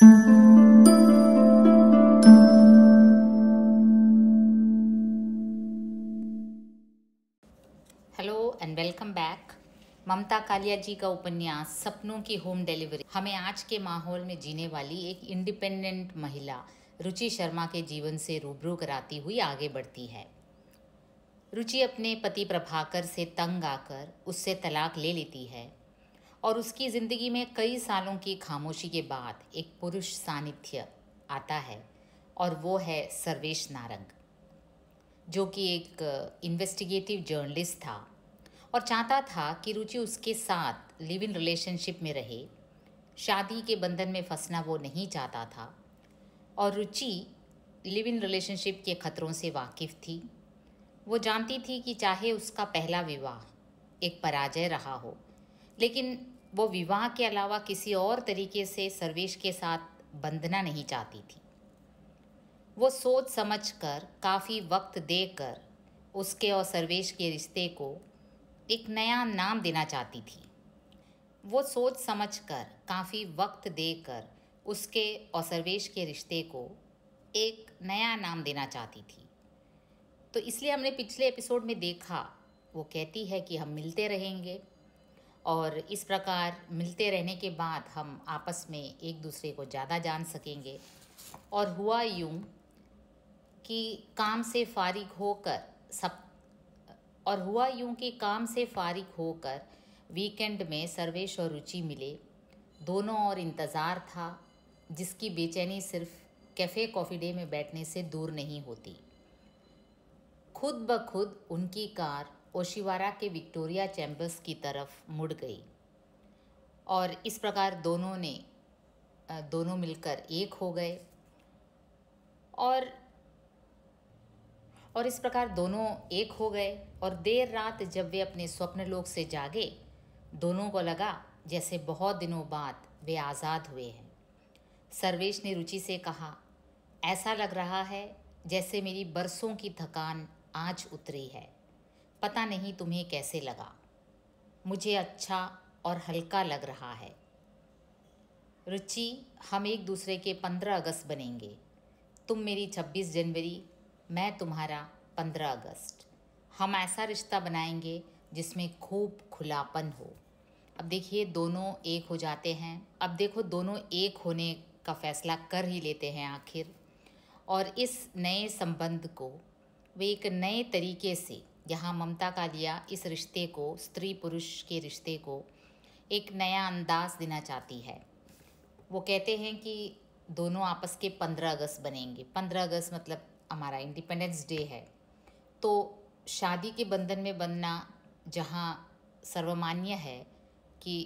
hello and welcome back Mamta Kalia ji का उपन्यास सपनों की होम डिलीवरी हमें आज के माहौल में जीने वाली एक इंडिपेंडेंट महिला रुचि शर्मा के जीवन से रूबरू कराती हुई आगे बढ़ती है रुचि अपने पति प्रभाकर से तंग आकर उससे तलाक ले लेती है और उसकी ज़िंदगी में कई सालों की खामोशी के बाद एक पुरुष सानिध्य आता है और वो है सर्वेश नारंग जो कि एक इन्वेस्टिगेटिव जर्नलिस्ट था और चाहता था कि रुचि उसके साथ लिव इन रिलेशनशिप में रहे शादी के बंधन में फंसना वो नहीं चाहता था और रुचि लिव इन रिलेशनशिप के खतरों से वाकिफ थी वो जानती थी कि चाहे उसका पहला विवाह एक पराजय रहा हो लेकिन वो विवाह के अलावा किसी और तरीके से सर्वेश के साथ बंधना नहीं चाहती थी वो सोच समझ कर काफ़ी वक्त देकर उसके और सर्वेश के रिश्ते को एक नया नाम देना चाहती थी वो सोच समझ कर काफ़ी वक्त देकर उसके और सर्वेश के रिश्ते को एक नया नाम देना चाहती थी तो इसलिए हमने पिछले एपिसोड में देखा वो कहती है कि हम मिलते रहेंगे और इस प्रकार मिलते रहने के बाद हम आपस में एक दूसरे को ज़्यादा जान सकेंगे और हुआ यूँ कि काम से फारिग होकर सब और हुआ यूँ कि काम से फारिग होकर वीकेंड में सर्वेश और रुचि मिले दोनों और इंतज़ार था जिसकी बेचैनी सिर्फ कैफ़े कॉफ़ी डे में बैठने से दूर नहीं होती खुद ब खुद उनकी कार ओशिवारा के विक्टोरिया चैम्बर्स की तरफ मुड़ गई और इस प्रकार दोनों ने दोनों मिलकर एक हो गए और और इस प्रकार दोनों एक हो गए और देर रात जब वे अपने स्वप्न लोक से जागे दोनों को लगा जैसे बहुत दिनों बाद वे आज़ाद हुए हैं सर्वेश ने रुचि से कहा ऐसा लग रहा है जैसे मेरी बरसों की थकान आज उतरी है पता नहीं तुम्हें कैसे लगा मुझे अच्छा और हल्का लग रहा है रुचि हम एक दूसरे के पंद्रह अगस्त बनेंगे तुम मेरी छब्बीस जनवरी मैं तुम्हारा पंद्रह अगस्त हम ऐसा रिश्ता बनाएंगे जिसमें खूब खुलापन हो अब देखिए दोनों एक हो जाते हैं अब देखो दोनों एक होने का फैसला कर ही लेते हैं आखिर और इस नए संबंध को वे एक नए तरीके से जहाँ ममता का दिया इस रिश्ते को स्त्री पुरुष के रिश्ते को एक नया अंदाज देना चाहती है वो कहते हैं कि दोनों आपस के पंद्रह अगस्त बनेंगे पंद्रह अगस्त मतलब हमारा इंडिपेंडेंस डे है तो शादी के बंधन में बनना जहाँ सर्वमान्य है कि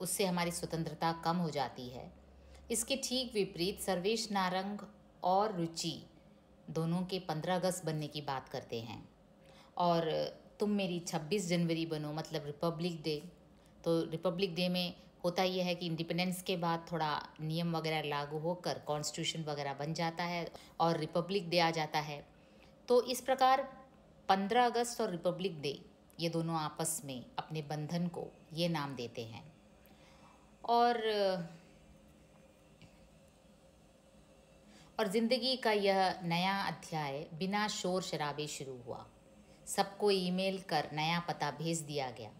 उससे हमारी स्वतंत्रता कम हो जाती है इसके ठीक विपरीत सर्वेश नारंग और रुचि दोनों के पंद्रह अगस्त बनने की बात करते हैं और तुम मेरी 26 जनवरी बनो मतलब रिपब्लिक डे तो रिपब्लिक डे में होता यह है कि इंडिपेंडेंस के बाद थोड़ा नियम वगैरह लागू होकर कॉन्स्टिट्यूशन वगैरह बन जाता है और रिपब्लिक डे आ जाता है तो इस प्रकार 15 अगस्त और रिपब्लिक डे ये दोनों आपस में अपने बंधन को ये नाम देते हैं और और ज़िंदगी का यह नया अध्याय बिना शोर शराबे शुरू हुआ सबको ईमेल कर नया पता भेज दिया गया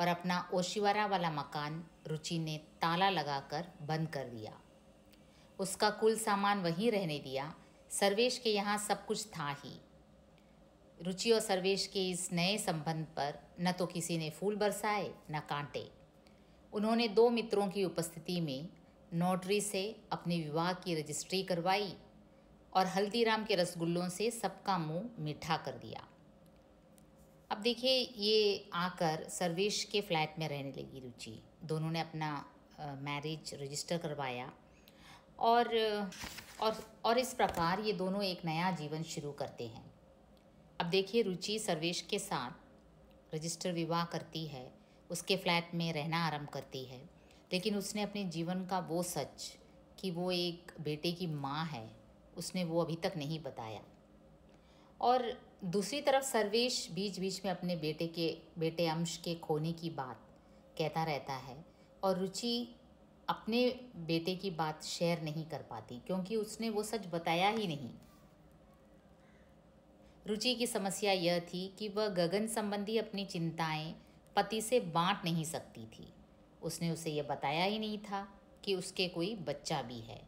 और अपना ओशिवारा वाला मकान रुचि ने ताला लगाकर बंद कर दिया उसका कुल सामान वहीं रहने दिया सर्वेश के यहाँ सब कुछ था ही रुचि और सर्वेश के इस नए संबंध पर न तो किसी ने फूल बरसाए न कांटे उन्होंने दो मित्रों की उपस्थिति में नोटरी से अपने विवाह की रजिस्ट्री करवाई और हल्दीराम के रसगुल्लों से सबका मुंह मीठा कर दिया अब देखिए ये आकर सर्वेश के फ्लैट में रहने लगी रुचि दोनों ने अपना मैरिज रजिस्टर करवाया और और और इस प्रकार ये दोनों एक नया जीवन शुरू करते हैं अब देखिए रुचि सर्वेश के साथ रजिस्टर विवाह करती है उसके फ्लैट में रहना आरंभ करती है लेकिन उसने अपने जीवन का वो सच कि वो एक बेटे की माँ है उसने वो अभी तक नहीं बताया और दूसरी तरफ सर्वेश बीच बीच में अपने बेटे के बेटे अंश के खोने की बात कहता रहता है और रुचि अपने बेटे की बात शेयर नहीं कर पाती क्योंकि उसने वो सच बताया ही नहीं रुचि की समस्या यह थी कि वह गगन संबंधी अपनी चिंताएं पति से बांट नहीं सकती थी उसने उसे यह बताया ही नहीं था कि उसके कोई बच्चा भी है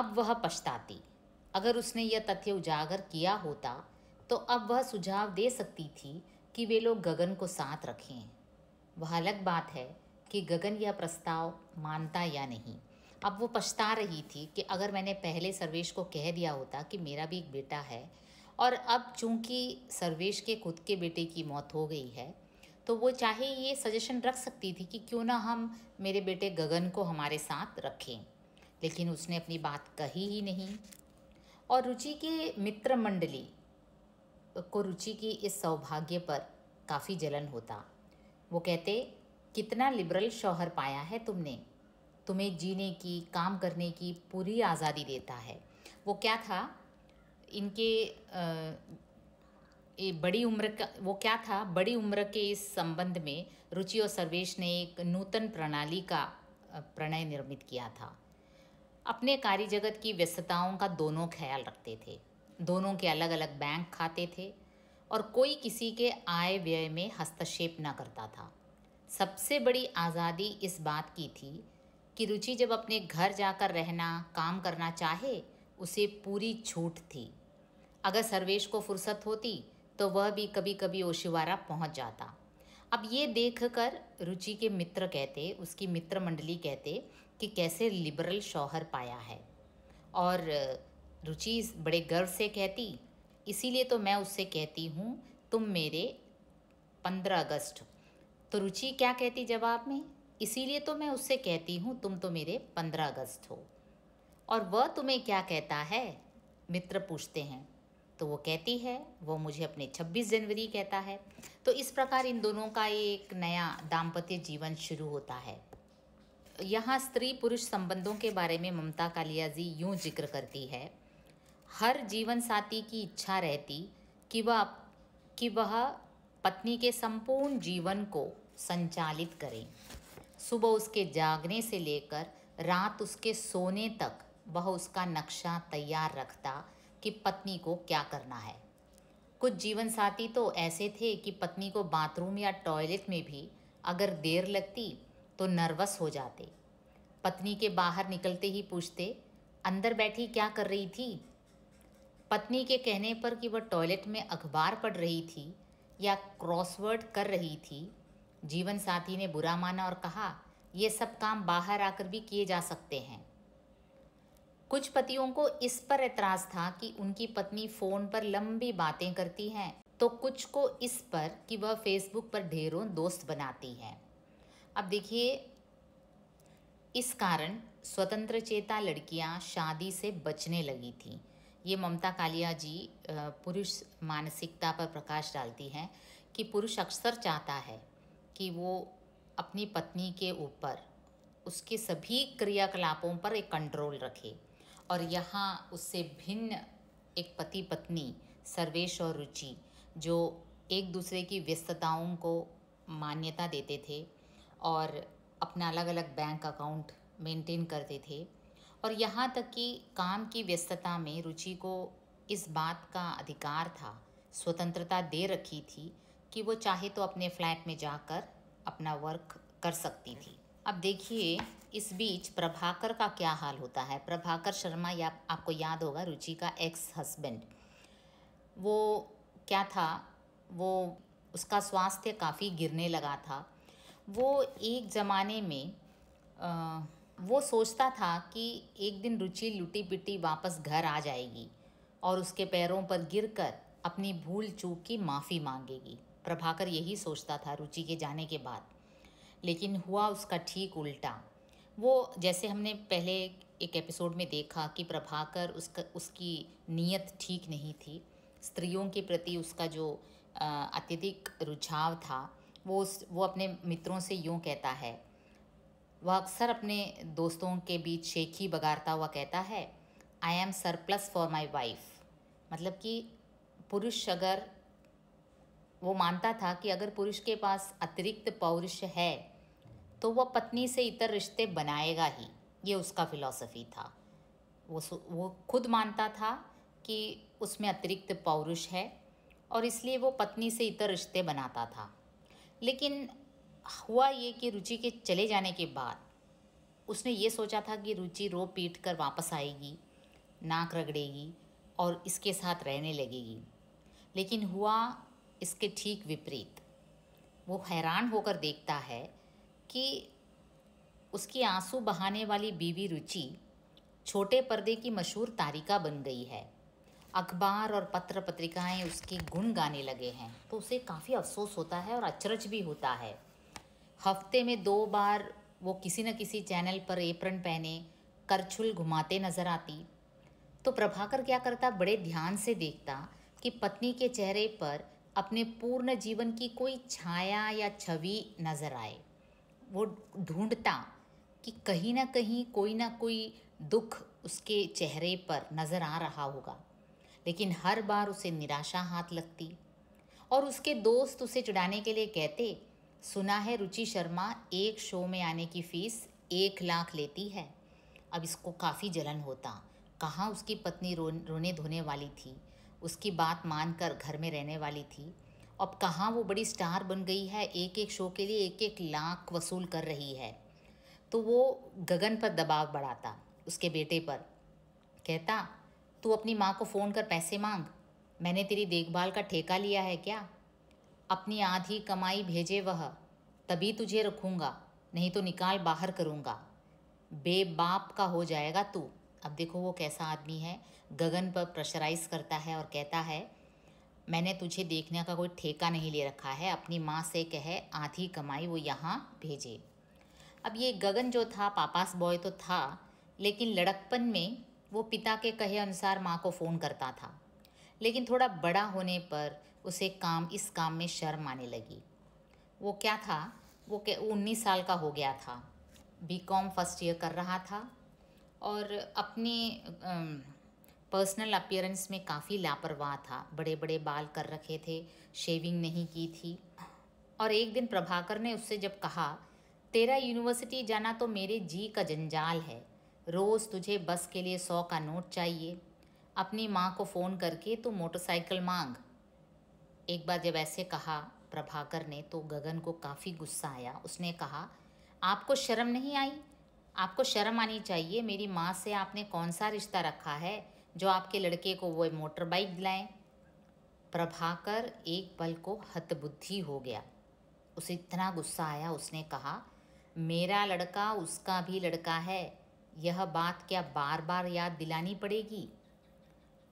अब वह पछताती अगर उसने यह तथ्य उजागर किया होता तो अब वह सुझाव दे सकती थी कि वे लोग गगन को साथ रखें वह अलग बात है कि गगन यह प्रस्ताव मानता या नहीं अब वो पछता रही थी कि अगर मैंने पहले सर्वेश को कह दिया होता कि मेरा भी एक बेटा है और अब चूंकि सर्वेश के खुद के बेटे की मौत हो गई है तो वो चाहे ये सजेशन रख सकती थी कि क्यों ना हम मेरे बेटे गगन को हमारे साथ रखें लेकिन उसने अपनी बात कही ही नहीं और रुचि के मित्र मंडली को रुचि की इस सौभाग्य पर काफ़ी जलन होता वो कहते कितना लिबरल शौहर पाया है तुमने तुम्हें जीने की काम करने की पूरी आज़ादी देता है वो क्या था इनके ये बड़ी उम्र का वो क्या था बड़ी उम्र के इस संबंध में रुचि और सर्वेश ने एक नूतन प्रणाली का प्रणय निर्मित किया था अपने कार्य जगत की व्यस्तताओं का दोनों ख्याल रखते थे दोनों के अलग अलग बैंक खाते थे और कोई किसी के आय व्यय में हस्तक्षेप न करता था सबसे बड़ी आज़ादी इस बात की थी कि रुचि जब अपने घर जाकर रहना काम करना चाहे उसे पूरी छूट थी अगर सर्वेश को फुर्सत होती तो वह भी कभी कभी ओशिवारा पहुंच जाता अब ये देखकर रुचि के मित्र कहते उसकी मित्र मंडली कहते कि कैसे लिबरल शौहर पाया है और रुचि बड़े गर्व से कहती इसीलिए तो मैं उससे कहती हूँ तुम मेरे पंद्रह अगस्त तो रुचि क्या कहती जवाब में इसीलिए तो मैं उससे कहती हूँ तुम तो मेरे पंद्रह अगस्त हो और वह तुम्हें क्या कहता है मित्र पूछते हैं तो वो कहती है वो मुझे अपने 26 जनवरी कहता है तो इस प्रकार इन दोनों का एक नया दाम्पत्य जीवन शुरू होता है यहाँ स्त्री पुरुष संबंधों के बारे में ममता कालिया जी यूँ जिक्र करती है हर जीवन साथी की इच्छा रहती कि वह कि वह पत्नी के संपूर्ण जीवन को संचालित करें सुबह उसके जागने से लेकर रात उसके सोने तक वह उसका नक्शा तैयार रखता कि पत्नी को क्या करना है कुछ जीवन साथी तो ऐसे थे कि पत्नी को बाथरूम या टॉयलेट में भी अगर देर लगती तो नर्वस हो जाते पत्नी के बाहर निकलते ही पूछते अंदर बैठी क्या कर रही थी पत्नी के कहने पर कि वह टॉयलेट में अखबार पढ़ रही थी या क्रॉसवर्ड कर रही थी जीवन साथी ने बुरा माना और कहा ये सब काम बाहर आकर भी किए जा सकते हैं कुछ पतियों को इस पर एतराज़ था कि उनकी पत्नी फ़ोन पर लंबी बातें करती हैं तो कुछ को इस पर कि वह फेसबुक पर ढेरों दोस्त बनाती हैं अब देखिए इस कारण स्वतंत्र चेता लड़कियां शादी से बचने लगी थीं ये ममता कालिया जी पुरुष मानसिकता पर प्रकाश डालती हैं कि पुरुष अक्सर चाहता है कि वो अपनी पत्नी के ऊपर उसके सभी क्रियाकलापों पर एक कंट्रोल रखे और यहाँ उससे भिन्न एक पति पत्नी सर्वेश और रुचि जो एक दूसरे की व्यस्तताओं को मान्यता देते थे और अपना अलग अलग बैंक अकाउंट मेंटेन करते थे और यहाँ तक कि काम की व्यस्तता में रुचि को इस बात का अधिकार था स्वतंत्रता दे रखी थी कि वो चाहे तो अपने फ्लैट में जाकर अपना वर्क कर सकती थी अब देखिए इस बीच प्रभाकर का क्या हाल होता है प्रभाकर शर्मा या आपको याद होगा रुचि का एक्स हस्बैंड वो क्या था वो उसका स्वास्थ्य काफ़ी गिरने लगा था वो एक ज़माने में आ, वो सोचता था कि एक दिन रुचि लुटी पिटी वापस घर आ जाएगी और उसके पैरों पर गिरकर अपनी भूल चूक की माफ़ी मांगेगी प्रभाकर यही सोचता था रुचि के जाने के बाद लेकिन हुआ उसका ठीक उल्टा वो जैसे हमने पहले एक एपिसोड में देखा कि प्रभाकर उसका उसकी नीयत ठीक नहीं थी स्त्रियों के प्रति उसका जो अत्यधिक रुझाव था वो उस वो अपने मित्रों से यूँ कहता है वह अक्सर अपने दोस्तों के बीच शेख ही बगाड़ता हुआ कहता है I am surplus for my wife मतलब कि पुरुष अगर वो मानता था कि अगर पुरुष के पास अतिरिक्त पौरुष है तो वह पत्नी से इतर रिश्ते बनाएगा ही ये उसका फिलॉसफी था वो वो खुद मानता था कि उसमें अतिरिक्त पौरुष है और इसलिए वो पत्नी से इतर रिश्ते बनाता था लेकिन हुआ ये कि रुचि के चले जाने के बाद उसने ये सोचा था कि रुचि रो पीट कर वापस आएगी नाक रगड़ेगी और इसके साथ रहने लगेगी लेकिन हुआ इसके ठीक विपरीत वो हैरान होकर देखता है कि उसकी आंसू बहाने वाली बीवी रुचि छोटे पर्दे की मशहूर तारिका बन गई है अखबार और पत्र पत्रिकाएं उसके गुण गाने लगे हैं तो उसे काफ़ी अफसोस होता है और अचरज भी होता है हफ्ते में दो बार वो किसी न किसी चैनल पर एप्रन पहने करछुल घुमाते नजर आती तो प्रभाकर क्या करता बड़े ध्यान से देखता कि पत्नी के चेहरे पर अपने पूर्ण जीवन की कोई छाया या छवि नजर आए वो ढूंढता कि कहीं ना कहीं कोई ना कोई दुख उसके चेहरे पर नज़र आ रहा होगा लेकिन हर बार उसे निराशा हाथ लगती और उसके दोस्त उसे चुड़ाने के लिए कहते सुना है रुचि शर्मा एक शो में आने की फ़ीस एक लाख लेती है अब इसको काफ़ी जलन होता कहाँ उसकी पत्नी रो रोने धोने वाली थी उसकी बात मानकर घर में रहने वाली थी अब कहाँ वो बड़ी स्टार बन गई है एक एक शो के लिए एक एक लाख वसूल कर रही है तो वो गगन पर दबाव बढ़ाता उसके बेटे पर कहता तू अपनी माँ को फ़ोन कर पैसे मांग मैंने तेरी देखभाल का ठेका लिया है क्या अपनी आधी कमाई भेजे वह तभी तुझे रखूँगा नहीं तो निकाल बाहर करूँगा बेबाप का हो जाएगा तू अब देखो वो कैसा आदमी है गगन पर प्रेशराइज करता है और कहता है मैंने तुझे देखने का कोई ठेका नहीं ले रखा है अपनी माँ से कहे आधी कमाई वो यहाँ भेजे अब ये गगन जो था पापास बॉय तो था लेकिन लड़कपन में वो पिता के कहे अनुसार माँ को फ़ोन करता था लेकिन थोड़ा बड़ा होने पर उसे काम इस काम में शर्म आने लगी वो क्या था वो उन्नीस साल का हो गया था बी कॉम फर्स्ट ईयर कर रहा था और अपने पर्सनल अपियरेंस में काफ़ी लापरवाह था बड़े बड़े बाल कर रखे थे शेविंग नहीं की थी और एक दिन प्रभाकर ने उससे जब कहा तेरा यूनिवर्सिटी जाना तो मेरे जी का जंजाल है रोज़ तुझे बस के लिए सौ का नोट चाहिए अपनी माँ को फ़ोन करके तू मोटरसाइकिल मांग एक बार जब ऐसे कहा प्रभाकर ने तो गगन को काफ़ी गुस्सा आया उसने कहा आपको शर्म नहीं आई आपको शर्म आनी चाहिए मेरी माँ से आपने कौन सा रिश्ता रखा है जो आपके लड़के को वो मोटर बाइक दिलाएं प्रभाकर एक पल को हतबुद्धि हो गया उसे इतना गुस्सा आया उसने कहा मेरा लड़का उसका भी लड़का है यह बात क्या बार बार याद दिलानी पड़ेगी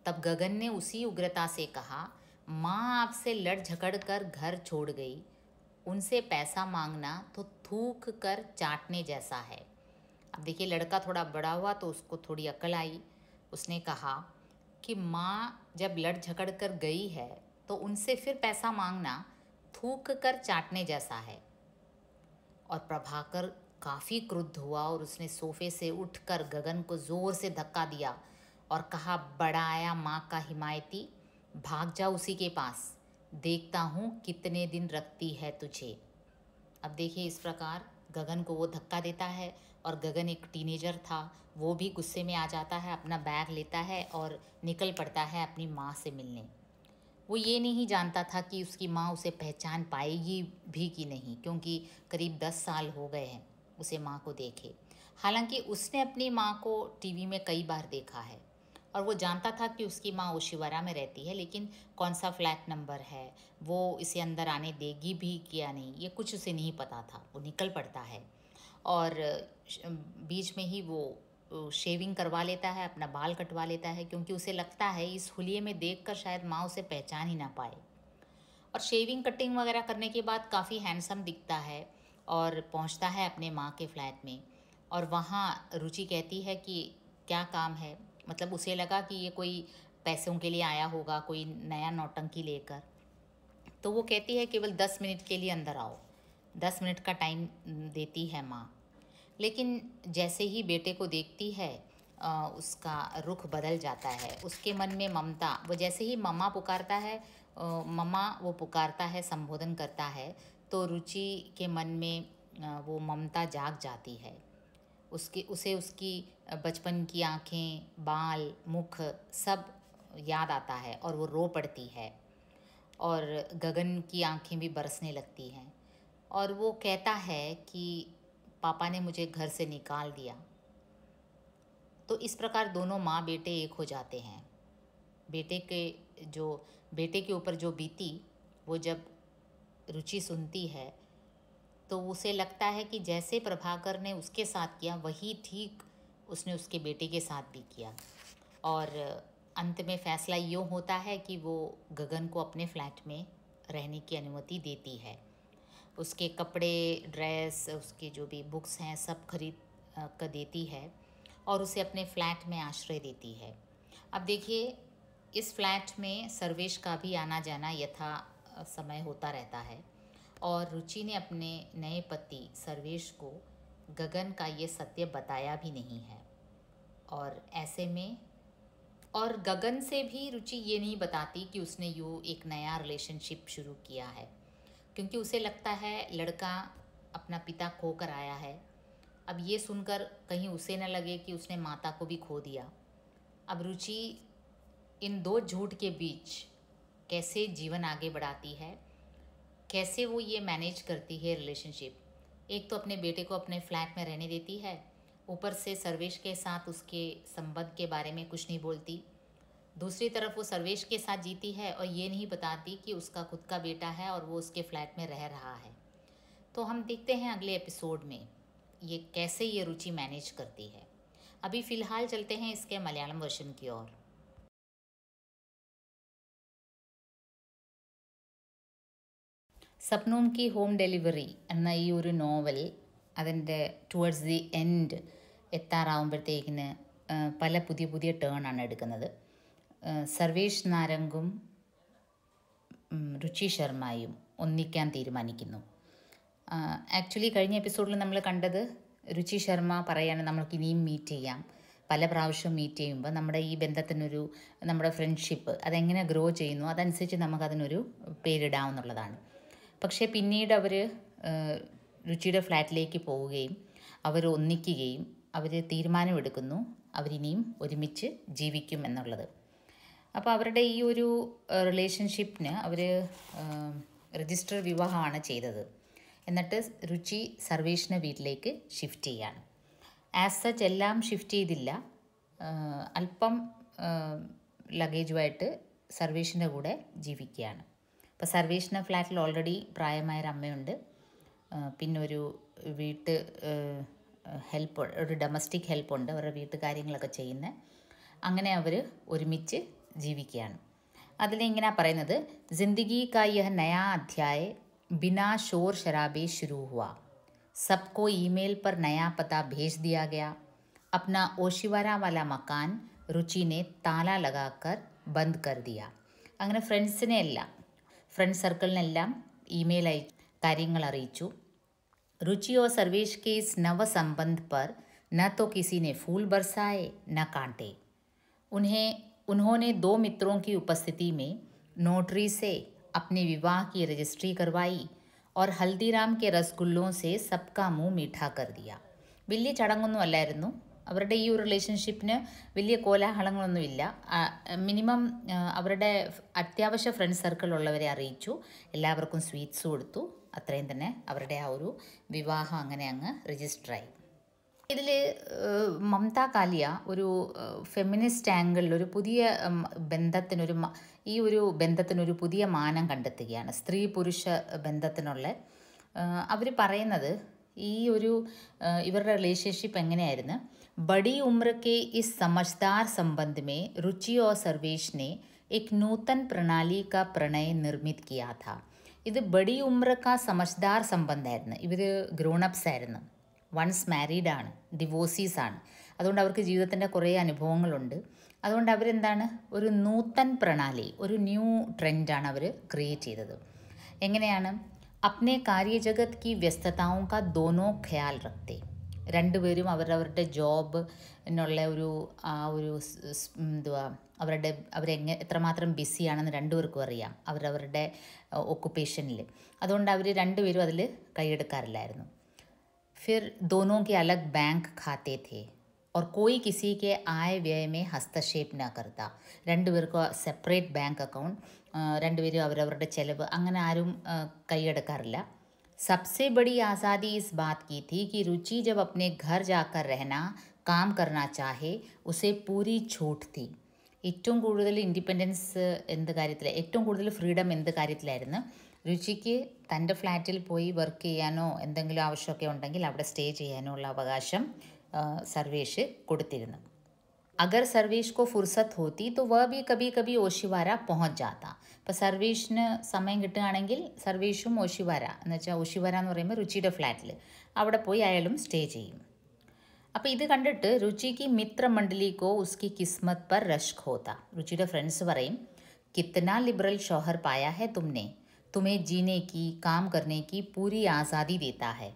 तब गगन ने उसी उग्रता से कहा माँ आपसे लड़ झगड़ कर घर छोड़ गई उनसे पैसा मांगना तो थूक कर चाटने जैसा है अब देखिए लड़का थोड़ा बड़ा हुआ तो उसको थोड़ी अकल आई उसने कहा कि माँ जब लड़ झगड़ कर गई है तो उनसे फिर पैसा मांगना थूक कर चाटने जैसा है और प्रभाकर काफ़ी क्रुद्ध हुआ और उसने सोफे से उठकर गगन को ज़ोर से धक्का दिया और कहा बड़ा आया माँ का हिमायती भाग जा उसी के पास देखता हूँ कितने दिन रखती है तुझे अब देखिए इस प्रकार गगन को वो धक्का देता है और गगन एक टीनेजर था वो भी गुस्से में आ जाता है अपना बैग लेता है और निकल पड़ता है अपनी माँ से मिलने वो ये नहीं जानता था कि उसकी माँ उसे पहचान पाएगी भी कि नहीं क्योंकि करीब दस साल हो गए हैं उसे माँ को देखे हालांकि उसने अपनी माँ को टीवी में कई बार देखा है और वो जानता था कि उसकी माँ ओशिवरा में रहती है लेकिन कौन सा फ्लैट नंबर है वो इसे अंदर आने देगी भी किया नहीं ये कुछ उसे नहीं पता था वो निकल पड़ता है और बीच में ही वो शेविंग करवा लेता है अपना बाल कटवा लेता है क्योंकि उसे लगता है इस हुलिये में देख कर शायद माँ उसे पहचान ही ना पाए और शेविंग कटिंग वगैरह करने के बाद काफ़ी हैंडसम दिखता है और पहुंचता है अपने माँ के फ्लैट में और वहाँ रुचि कहती है कि क्या काम है मतलब उसे लगा कि ये कोई पैसों के लिए आया होगा कोई नया नौटंकी लेकर तो वो कहती है केवल दस मिनट के लिए अंदर आओ दस मिनट का टाइम देती है माँ लेकिन जैसे ही बेटे को देखती है उसका रुख बदल जाता है उसके मन में ममता वो जैसे ही मम्मा पुकारता है मम्मा वो पुकारता है संबोधन करता है तो रुचि के मन में वो ममता जाग जाती है उसके उसे उसकी बचपन की आँखें बाल मुख सब याद आता है और वो रो पड़ती है और गगन की आँखें भी बरसने लगती हैं और वो कहता है कि पापा ने मुझे घर से निकाल दिया तो इस प्रकार दोनों माँ बेटे एक हो जाते हैं बेटे के जो बेटे के ऊपर जो बीती वो जब रुचि सुनती है तो उसे लगता है कि जैसे प्रभाकर ने उसके साथ किया वही ठीक उसने उसके बेटे के साथ भी किया और अंत में फैसला यूँ होता है कि वो गगन को अपने फ्लैट में रहने की अनुमति देती है उसके कपड़े ड्रेस उसके जो भी बुक्स हैं सब खरीद कर देती है और उसे अपने फ्लैट में आश्रय देती है अब देखिए इस फ्लैट में सर्वेश का भी आना जाना यथा समय होता रहता है और रुचि ने अपने नए पति सर्वेश को गगन का ये सत्य बताया भी नहीं है और ऐसे में और गगन से भी रुचि ये नहीं बताती कि उसने यू एक नया रिलेशनशिप शुरू किया है क्योंकि उसे लगता है लड़का अपना पिता खो कर आया है अब ये सुनकर कहीं उसे न लगे कि उसने माता को भी खो दिया अब रुचि इन दो झूठ के बीच कैसे जीवन आगे बढ़ाती है कैसे वो ये मैनेज करती है रिलेशनशिप एक तो अपने बेटे को अपने फ्लैट में रहने देती है ऊपर से सर्वेश के साथ उसके संबंध के बारे में कुछ नहीं बोलती दूसरी तरफ वो सर्वेश के साथ जीती है और ये नहीं बताती कि उसका खुद का बेटा है और वो उसके फ्लैट में रह रहा है तो हम देखते हैं अगले एपिसोड में ये कैसे ये रुचि मैनेज करती है अभी फ़िलहाल चलते हैं इसके मलयालम वर्षन की ओर സപ്നോം കി ഹോം ഡെലിവറി എന്ന ഈ ഒരു നോവൽ അതിൻ്റെ ടുവേർഡ്സ് ദി എൻഡ് എത്താറാവുമ്പോഴത്തേക്കിന് പല പുതിയ പുതിയ ടേണാണ് എടുക്കുന്നത് സർവേഷ് നാരംഗും രുചി ശർമ്മയും ഒന്നിക്കാൻ തീരുമാനിക്കുന്നു ആക്ച്വലി കഴിഞ്ഞ എപ്പിസോഡിൽ നമ്മൾ കണ്ടത് രുചി ശർമ്മ പറയാണ് നമ്മൾക്ക് ഇനിയും മീറ്റ് ചെയ്യാം പല പ്രാവശ്യം മീറ്റ് ചെയ്യുമ്പോൾ നമ്മുടെ ഈ ബന്ധത്തിനൊരു നമ്മുടെ ഫ്രണ്ട്ഷിപ്പ് അതെങ്ങനെ ഗ്രോ ചെയ്യുന്നു അതനുസരിച്ച് നമുക്കതിനൊരു പേരിടാവുന്നുള്ളതാണ് പക്ഷേ പിന്നീട് അവർ രുചിയുടെ ഫ്ലാറ്റിലേക്ക് പോവുകയും അവർ ഒന്നിക്കുകയും അവർ തീരുമാനമെടുക്കുന്നു അവരിനിയും ഒരുമിച്ച് ജീവിക്കും എന്നുള്ളത് അപ്പോൾ അവരുടെ ഈ ഒരു റിലേഷൻഷിപ്പിന് അവർ രജിസ്റ്റർ വിവാഹമാണ് ചെയ്തത് എന്നിട്ട് രുചി സർവീഷിനെ വീട്ടിലേക്ക് ഷിഫ്റ്റ് ചെയ്യാണ് ആസ് സച്ച് എല്ലാം ഷിഫ്റ്റ് ചെയ്തില്ല അല്പം ലഗേജുമായിട്ട് സർവീഷിൻ്റെ കൂടെ ജീവിക്കുകയാണ് അപ്പോൾ സർവേഷണ ഫ്ലാറ്റിൽ ഓൾറെഡി പ്രായമായൊരു അമ്മയുണ്ട് പിന്നെ ഒരു വീട്ട് ഹെൽപ്പ് ഒരു ഡൊമസ്റ്റിക് ഹെൽപ്പുണ്ട് അവരുടെ കാര്യങ്ങളൊക്കെ ചെയ്യുന്ന അങ്ങനെ അവർ ഒരുമിച്ച് ജീവിക്കുകയാണ് അതിലിങ്ങനെ പറയുന്നത് ജിന്ദഗി കായ നയാ അധ്യായ ബിനാ ഷോർ ശരാബേ ശുരു ഹുവ സബ്കോ ഇമെയിൽ പർ നയാ പത ഭേജ് ദിയാ ഗയാ अपना ओशिवारा वाला मकान रुचि ने ताला लगाकर बंद कर दिया അങ്ങനെ ഫ്രണ്ട്സിനെ എല്ലാം फ्रेंड ഫ്രണ്ട് സർക്കിളിനെല്ലാം ഇമെയിൽ അയ കാര്യങ്ങൾ അറിയിച്ചു रुचि और सर्वेश के इस नव संबंध पर न तो किसी ने फूल बरसाए न कांटे उन्हें उन्होंने दो मित्रों की उपस्थिति में नोटरी से अपने विवाह की रजिस्ट्री करवाई और हल्दीराम के रसगुल्लों से सबका मुंह मीठा कर दिया बिल्ली ചടങ്ങൊന്നും അല്ലായിരുന്നു അവരുടെ ഈ ഒരു റിലേഷൻഷിപ്പിന് വലിയ കോലാഹലങ്ങളൊന്നുമില്ല മിനിമം അവരുടെ അത്യാവശ്യ ഫ്രണ്ട് സർക്കിൾ ഉള്ളവരെ അറിയിച്ചു എല്ലാവർക്കും സ്വീറ്റ്സ് കൊടുത്തു അത്രയും തന്നെ അവരുടെ ആ ഒരു വിവാഹം അങ്ങനെ അങ്ങ് രജിസ്റ്ററായി ഇതിൽ മമത കാലിയ ഒരു ഫെമിനിസ്റ്റ് ആംഗിളിൽ ഒരു പുതിയ ബന്ധത്തിനൊരു ഈ ഒരു ബന്ധത്തിനൊരു പുതിയ മാനം കണ്ടെത്തുകയാണ് സ്ത്രീ പുരുഷ ബന്ധത്തിനുള്ള അവർ പറയുന്നത് ഈ ഒരു ഇവരുടെ റിലേഷൻഷിപ്പ് എങ്ങനെയായിരുന്നു बड़ी उम्र के इस समझदार संबंध में रुचि और सर्वेश ने एक नूतन प्रणाली का प्रणय निर्मित किया था ഇത് ബഡി ഉമ്രക്ക സമജ്ദാർ സംബന്ധമായിരുന്നു ഇവർ ഗ്രോണപ്സ് ആയിരുന്നു വൺസ് മാരീഡ് ആണ് ഡിവോഴ്സീസ് ആണ് അതുകൊണ്ട് അവർക്ക് ജീവിതത്തിൻ്റെ കുറേ അനുഭവങ്ങളുണ്ട് അതുകൊണ്ട് അവരെന്താണ് ഒരു നൂതൻ പ്രണാലി ഒരു ന്യൂ ട്രെൻഡാണ് അവർ ക്രിയേറ്റ് ചെയ്തത് എങ്ങനെയാണ് അപ്നെ കാര്യജഗത് കി വ്യസ്തതാവും കാ ദോനോ ഖയാൽ റഖ്തേ രണ്ടുപേരും അവരവരുടെ ജോബ് എന്നുള്ള ഒരു ആ ഒരു എന്തുവാ അവരുടെ അവരെങ്ങനെ എത്രമാത്രം ബിസിയാണെന്ന് രണ്ടുപേർക്കും അറിയാം അവരവരുടെ ഓക്കുപ്പേഷനിൽ അതുകൊണ്ട് അവർ രണ്ടുപേരും അതിൽ കൈയെടുക്കാറില്ലായിരുന്നു ഫിർ दोनों के अलग बैंक खाते थे और कोई किसी के आय व्यय में ഹസ്തക്ഷേപ് न करता രണ്ടുപേർക്കും സെപ്പറേറ്റ് ബാങ്ക് അക്കൗണ്ട് രണ്ടുപേരും അവരവരുടെ ചിലവ് അങ്ങനെ ആരും കൈയെടുക്കാറില്ല सबसे बड़ी आज़ादी इस बात की थी कि रुचि जब अपने घर जाकर रहना काम करना चाहे उसे पूरी छूट थी ഏറ്റവും കൂടുതൽ ഇൻഡിപെൻഡൻസ് എന്ത് കാര്യത്തിൽ ഏറ്റവും കൂടുതൽ ഫ്രീഡം എന്ത് കാര്യത്തിലായിരുന്നു രുചിക്ക് തൻ്റെ ഫ്ലാറ്റിൽ പോയി വർക്ക് ചെയ്യാനോ എന്തെങ്കിലും ആവശ്യമൊക്കെ ഉണ്ടെങ്കിൽ അവിടെ സ്റ്റേ ചെയ്യാനോ ഉള്ള അവകാശം സർവേഷ് കൊടുത്തിരുന്നു अगर सर्वेश को फुर्सत होती तो वह भी कभी कभी ओशिवाര पहुंच जाता അപ്പോൾ സർവീഷിന് സമയം കിട്ടുകയാണെങ്കിൽ സർവീഷും ഓഷിവാര എന്ന് വെച്ചാൽ ഓഷിവാര എന്ന് പറയുമ്പോൾ രുചിയുടെ ഫ്ലാറ്റിൽ അവിടെ പോയി അയാളും സ്റ്റേ ചെയ്യും അപ്പോൾ ഇത് കണ്ടിട്ട് രുചിക്ക് മിത്രമണ്ഡലിക്കോ ഉസ്കി കിസ്മത് പർ റഷ്ക് ഹോത്ത രുചിയുടെ ഫ്രണ്ട്സ് പറയും കിतना लिबरल शौहर पाया है तुमने तुम्हें जीने की काम करने की पूरी आज़ादी देता है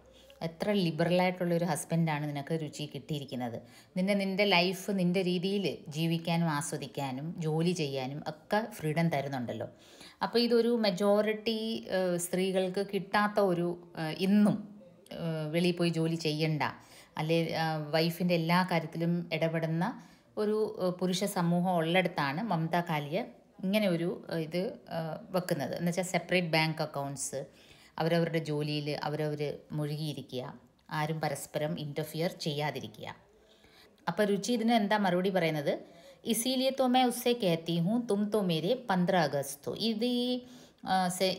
എത്ര ലിബറലായിട്ടുള്ളൊരു ഹസ്ബൻഡാണ് നിനക്ക് രുചി കിട്ടിയിരിക്കുന്നത് നിന്നെ നിൻ്റെ ലൈഫ് നിൻ്റെ രീതിയിൽ ജീവിക്കാനും ആസ്വദിക്കാനും ജോലി ചെയ്യാനും ഒക്കെ ഫ്രീഡം തരുന്നുണ്ടല്ലോ അപ്പോൾ ഇതൊരു മെജോറിറ്റി സ്ത്രീകൾക്ക് കിട്ടാത്ത ഒരു ഇന്നും വെളിയിൽ പോയി ജോലി ചെയ്യണ്ട അല്ലെ വൈഫിൻ്റെ എല്ലാ കാര്യത്തിലും ഇടപെടുന്ന ഒരു പുരുഷ സമൂഹം ഉള്ളിടത്താണ് മമത കാലിയ ഇങ്ങനെ ഒരു ഇത് വെക്കുന്നത് എന്നുവെച്ചാൽ സെപ്പറേറ്റ് ബാങ്ക് അക്കൗണ്ട്സ് അവരവരുടെ ജോലിയിൽ അവരവർ മുഴുകിയിരിക്കുക ആരും പരസ്പരം ഇൻ്റർഫിയർ ചെയ്യാതിരിക്കുക അപ്പോൾ രുചി ഇതിന് എന്താ മറുപടി പറയുന്നത് ഇസീലിയെ തോ മേ ഉസ്സെ കഹത്തി ഹും തും തോ മേരെ പന്ത്ര അഗസ്തോ ഇത് ഈ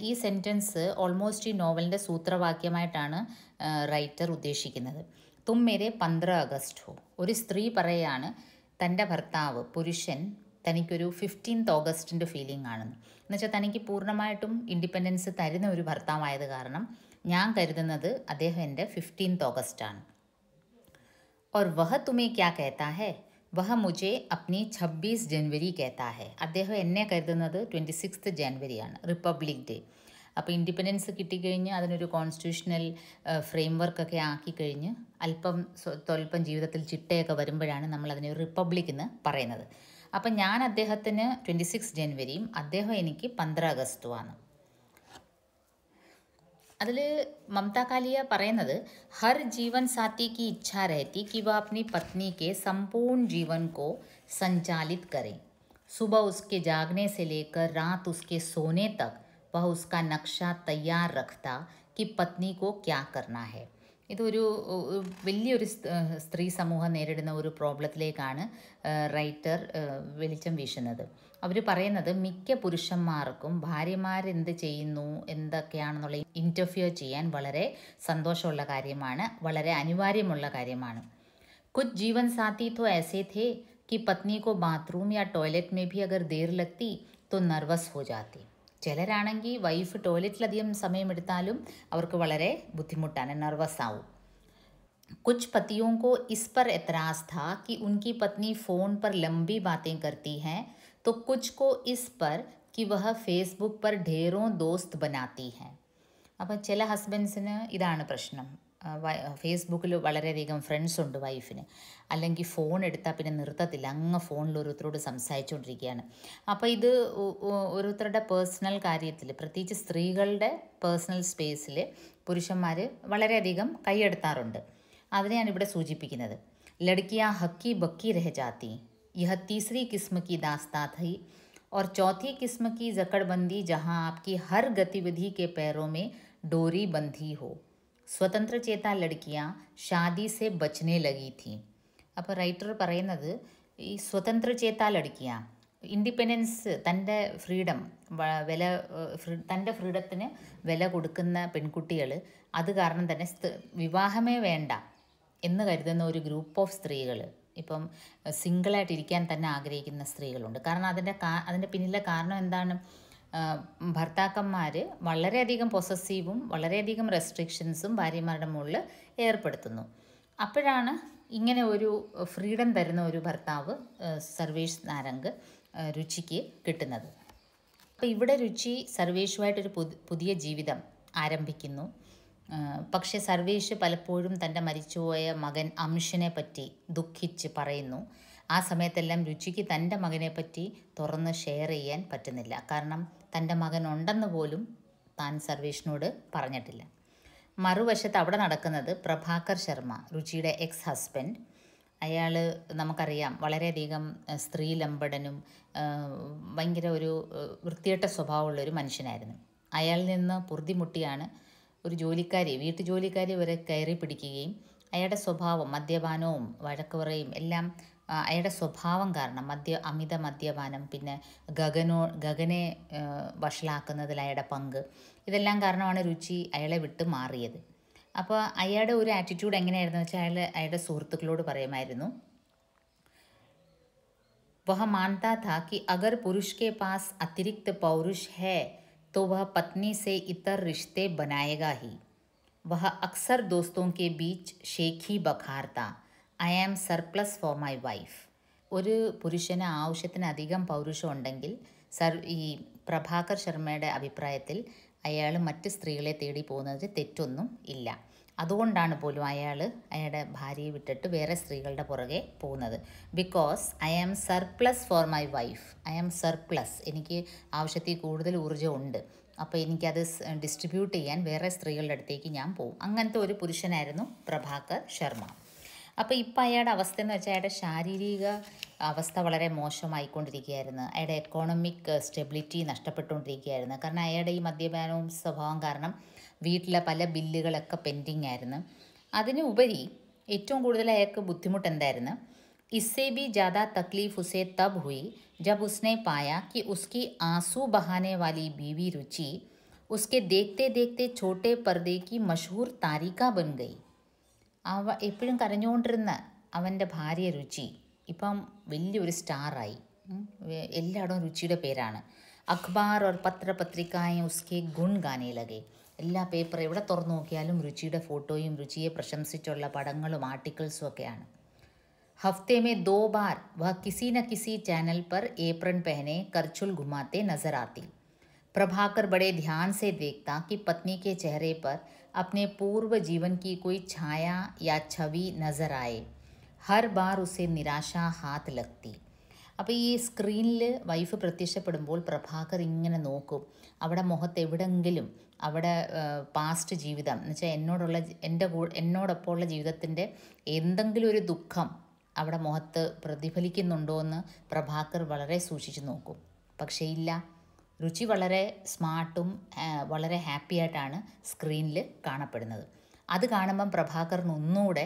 ഈ സെൻറ്റൻസ് ഓൾമോസ്റ്റ് ഈ നോവലിൻ്റെ സൂത്രവാക്യമായിട്ടാണ് റൈറ്റർ ഉദ്ദേശിക്കുന്നത് തും മേരെ പന്ത്ര അഗസ്റ്റ് ഒരു സ്ത്രീ പറയാണ് തൻ്റെ ഭർത്താവ് പുരുഷൻ തനിക്കൊരു ഫിഫ്റ്റീൻത്ത് ഓഗസ്റ്റിൻ്റെ ഫീലിംഗ് ആണെന്ന് എന്നുവെച്ചാൽ തനിക്ക് പൂർണ്ണമായിട്ടും ഇൻഡിപെൻഡൻസ് തരുന്ന ഒരു ഭർത്താവായത് കാരണം ഞാൻ കരുതുന്നത് അദ്ദേഹം എൻ്റെ ഫിഫ്റ്റീൻത്ത് ഓഗസ്റ്റാണ് ഓർ വഹ തുമേ ക്യാ കേത്താ ഹെ വഹ മുജെ അപ്നി ഛബ്ബീസ് ജനുവരി കേത്താ ഹെ അദ്ദേഹം എന്നെ കരുതുന്നത് ട്വൻറ്റി ജനുവരി ജനുവരിയാണ് റിപ്പബ്ലിക് ഡേ അപ്പോൾ ഇൻഡിപെൻഡൻസ് കിട്ടിക്കഴിഞ്ഞ് അതിനൊരു കോൺസ്റ്റിറ്റ്യൂഷണൽ ഫ്രെയിംവർക്ക് ഫ്രെയിംവർക്കൊക്കെ ആക്കിക്കഴിഞ്ഞ് അല്പം സ്വൽപ്പം ജീവിതത്തിൽ ചിട്ടയൊക്കെ വരുമ്പോഴാണ് നമ്മൾ അതിനെ റിപ്പബ്ലിക് എന്ന് പറയുന്നത് అప్పుడు ఆయన అదేహతనే 26 జనవరియ్ అదేహో ఎనికి 15 ఆగస్టువాను అది మమతా కాళీయ parenchymaది హర్ జీవన్ సాతి కి ఇచ్ఛ రహతి కి వా అప్ని పత్నీ కే సంపూర్ణ జీవన్ కో సంచాలిత కరే సుబహ్ ఉస్కే జాగనే సే లేకర్ రాత్ ఉస్కే సోనే తక్ వహ uska నక్షా తయార్ రఖతా కి పత్నీ కో క్యా కర్నా హై ഇതൊരു വലിയൊരു സ്ത്രീ സമൂഹം നേരിടുന്ന ഒരു പ്രോബ്ലത്തിലേക്കാണ് റൈറ്റർ വെളിച്ചം വീശുന്നത് അവർ പറയുന്നത് മിക്ക പുരുഷന്മാർക്കും ഭാര്യമാരെന്ത് ചെയ്യുന്നു എന്തൊക്കെയാണെന്നുള്ള ഇൻ്റർഫിയർ ചെയ്യാൻ വളരെ സന്തോഷമുള്ള കാര്യമാണ് വളരെ അനിവാര്യമുള്ള കാര്യമാണ് कुछ जीवन साथी तो ऐसे थे कि पत्नी को बाथरूम या टॉयलेट में भी अगर देर लगती तो नर्वस हो जाती चलरा वाइफ टॉयलट समयमेड़ता वाले बुद्धिमुट नर्वसा कुछ पतियों को इस पर एतराज था कि उनकी पत्नी फ़ोन पर लंबी बातें करती हैं तो कुछ को इस पर कि वह फेसबुक पर ढेरों दोस्त बनाती हैं अब चल हस्बंडसन इधान प्रश्न ഫേസ്ബുക്കിൽ വളരെയധികം ഫ്രണ്ട്സ് ഉണ്ട് വൈഫിന് അല്ലെങ്കിൽ ഫോൺ എടുത്താൽ പിന്നെ നിർത്തത്തില്ല അങ്ങ് ഫോണിൽ ഓരോരുത്തരോട് സംസാരിച്ചുകൊണ്ടിരിക്കുകയാണ് അപ്പോൾ ഇത് ഓരോരുത്തരുടെ പേഴ്സണൽ കാര്യത്തിൽ പ്രത്യേകിച്ച് സ്ത്രീകളുടെ പേഴ്സണൽ സ്പേസിൽ പുരുഷന്മാർ വളരെയധികം കൈയെടുത്താറുണ്ട് അതിനെയാണ് ഇവിടെ സൂചിപ്പിക്കുന്നത് ലടുക്കിയ ഹക്കി ബക്കി രഹ ജാത്തി यह तीसरी किस्म की दास्ता थी और चौथी किस्म की जकड़बंदी जहां आपकी हर गतिविधि के पैरों में डोरी बंधी हो സ്വതന്ത്ര ചേതാ ലടുക്കിയ ഷാദി സെ ബച്ചനെ ലഗി തീ അപ്പോൾ റൈറ്റർ പറയുന്നത് ഈ സ്വതന്ത്ര ചേത്താൽ അടുക്കിയ ഇൻഡിപെൻഡൻസ് തൻ്റെ ഫ്രീഡം വില തൻ്റെ ഫ്രീഡത്തിന് വില കൊടുക്കുന്ന പെൺകുട്ടികൾ അത് കാരണം തന്നെ വിവാഹമേ വേണ്ട എന്ന് കരുതുന്ന ഒരു ഗ്രൂപ്പ് ഓഫ് സ്ത്രീകൾ ഇപ്പം സിംഗിളായിട്ടിരിക്കാൻ തന്നെ ആഗ്രഹിക്കുന്ന സ്ത്രീകളുണ്ട് കാരണം അതിൻ്റെ അതിൻ്റെ പിന്നിലെ കാരണം എന്താണ് ഭർത്താക്കന്മാർ വളരെയധികം പൊസസീവും വളരെയധികം റെസ്ട്രിക്ഷൻസും ഭാര്യമാരുടെ മുകളിൽ ഏർപ്പെടുത്തുന്നു അപ്പോഴാണ് ഇങ്ങനെ ഒരു ഫ്രീഡം തരുന്ന ഒരു ഭർത്താവ് സർവേഷ് നാരംഗ് രുചിക്ക് കിട്ടുന്നത് അപ്പോൾ ഇവിടെ രുചി സർവേഷുമായിട്ടൊരു പുതിയ ജീവിതം ആരംഭിക്കുന്നു പക്ഷേ സർവേഷ് പലപ്പോഴും തൻ്റെ മരിച്ചുപോയ മകൻ അംഷിനെ പറ്റി ദുഃഖിച്ച് പറയുന്നു ആ സമയത്തെല്ലാം രുചിക്ക് തൻ്റെ മകനെ പറ്റി തുറന്ന് ഷെയർ ചെയ്യാൻ പറ്റുന്നില്ല കാരണം തൻ്റെ മകൻ ഉണ്ടെന്ന് പോലും താൻ സർവേഷിനോട് പറഞ്ഞിട്ടില്ല മറുവശത്ത് അവിടെ നടക്കുന്നത് പ്രഭാകർ ശർമ്മ രുചിയുടെ എക്സ് ഹസ്ബൻഡ് അയാൾ നമുക്കറിയാം വളരെയധികം സ്ത്രീലമ്പടനും ഭയങ്കര ഒരു വൃത്തിയേട്ട സ്വഭാവമുള്ള ഒരു മനുഷ്യനായിരുന്നു അയാളിൽ നിന്ന് പൊറുതിമുട്ടിയാണ് ഒരു ജോലിക്കാരി വീട്ടുജോലിക്കാരി വരെ കയറി പിടിക്കുകയും അയാളുടെ സ്വഭാവം മദ്യപാനവും വഴക്കുപറയും എല്ലാം അയാളുടെ സ്വഭാവം കാരണം മദ്യ അമിത മദ്യപാനം പിന്നെ ഗഗനോ ഗഗനെ വഷളാക്കുന്നതിൽ അയാളുടെ പങ്ക് ഇതെല്ലാം കാരണമാണ് രുചി അയാളെ വിട്ട് മാറിയത് അപ്പോൾ അയാളുടെ ഒരു ആറ്റിറ്റ്യൂഡ് എങ്ങനെയായിരുന്നു വെച്ചാൽ അയാൾ അയാളുടെ സുഹൃത്തുക്കളോട് പറയുമായിരുന്നു वह मानता था कि अगर पुरुष के पास अतिरिक्त पौरुष है तो वह पत्नी से इतर रिश्ते बनाएगा ही वह अक्सर दोस्तों के बीच शेखी बखारता I am surplus for my wife ഒരു പുരുഷന് ആവശ്യത്തിനധികം പൗരുഷം ഉണ്ടെങ്കിൽ സർ ഈ പ്രഭാകർ ശർമ്മയുടെ അഭിപ്രായത്തിൽ അയാൾ മറ്റ് സ്ത്രീകളെ തേടി പോകുന്നതിൽ തെറ്റൊന്നും ഇല്ല അതുകൊണ്ടാണ് പോലും അയാൾ അയാളുടെ ഭാര്യയെ വിട്ടിട്ട് വേറെ സ്ത്രീകളുടെ പുറകെ പോകുന്നത് because I am surplus for my wife I am surplus എനിക്ക് ആവശ്യത്തിൽ കൂടുതൽ ഊർജ്ജം ഉണ്ട് അപ്പോൾ എനിക്കത് ഡിസ്ട്രിബ്യൂട്ട് ചെയ്യാൻ വേറെ സ്ത്രീകളുടെ അടുത്തേക്ക് ഞാൻ പോകും അങ്ങനത്തെ ഒരു പുരുഷനായിരുന്നു പ്രഭാകർ ശർമ്മ അപ്പോൾ ഇപ്പോൾ അയാളുടെ അവസ്ഥ എന്ന് വെച്ചാൽ അയാളുടെ ശാരീരിക അവസ്ഥ വളരെ മോശമായിക്കൊണ്ടിരിക്കുകയായിരുന്നു അയാളുടെ എക്കോണമിക് സ്റ്റെബിലിറ്റി നഷ്ടപ്പെട്ടുകൊണ്ടിരിക്കുകയായിരുന്നു കാരണം അയാളുടെ ഈ മദ്യപാനവും സ്വഭാവം കാരണം വീട്ടിലെ പല ബില്ലുകളൊക്കെ പെൻഡിങ് ആയിരുന്നു അതിനുപരി ഏറ്റവും കൂടുതൽ അയാൾക്ക് ബുദ്ധിമുട്ട് എന്തായിരുന്നു ഇസ്സേ ബി ज़्यादा തക്ലീഫ് ഹുസേ तब हुई जब उसने पाया कि उसकी आंसू बहाने वाली बीवी രുചി उसके देखते देखते छोटे पर्दे की मशहूर ബൻ बन गई അവ എപ്പോഴും കറഞ്ഞുകൊണ്ടിരുന്ന അവന്റെ ഭാര്യ രുചി ഇപ്പോൾ വലിയൊരു സ്റ്റാറായി എല്ലാടം രുചിയുടെ പേരാണ് അഖബാർ ഓർ പത്രപത്രികായെ उसके गुण गाने लगे എല്ലാ പേപ്പറേ അവിടെ തുറന്നു നോക്കിയാലും രുചിയുടെ ഫോട്ടോയും രുചിയെ പ്രശംസിച്ചുള്ള പടങ്ങളും ആർട്ടിക്കിൾസ് ഒക്കെയാണ് ഹഫ്തേമേ 2 बार वह किसी न किसी चैनल पर एप्रन पहने करचुल घुमाते नजर आती പ്രഭാകർ बड़े ध्यान से देखता कि पत्नी के चेहरे पर अपने पूर्व जीवन की कोई छाया या छवि नजर आए ഹർ ബാർ ഉസെ നിരാശ ഹാത്ത് ലക്തി അപ്പോൾ ഈ സ്ക്രീനിൽ വൈഫ് പ്രത്യക്ഷപ്പെടുമ്പോൾ പ്രഭാകർ ഇങ്ങനെ നോക്കും അവിടെ മുഖത്ത് എവിടെങ്കിലും അവിടെ പാസ്റ്റ് ജീവിതം എന്ന് വെച്ചാൽ എന്നോടുള്ള എൻ്റെ കൂ എന്നോടൊപ്പമുള്ള ജീവിതത്തിൻ്റെ എന്തെങ്കിലും ഒരു ദുഃഖം അവിടെ മുഖത്ത് പ്രതിഫലിക്കുന്നുണ്ടോ എന്ന് പ്രഭാകർ വളരെ സൂക്ഷിച്ചു നോക്കും പക്ഷേ ഇല്ല രുചി വളരെ സ്മാർട്ടും വളരെ ഹാപ്പി ആയിട്ടാണ് സ്ക്രീനിൽ കാണപ്പെടുന്നത് അത് കാണുമ്പം പ്രഭാകറിന് ഒന്നുകൂടെ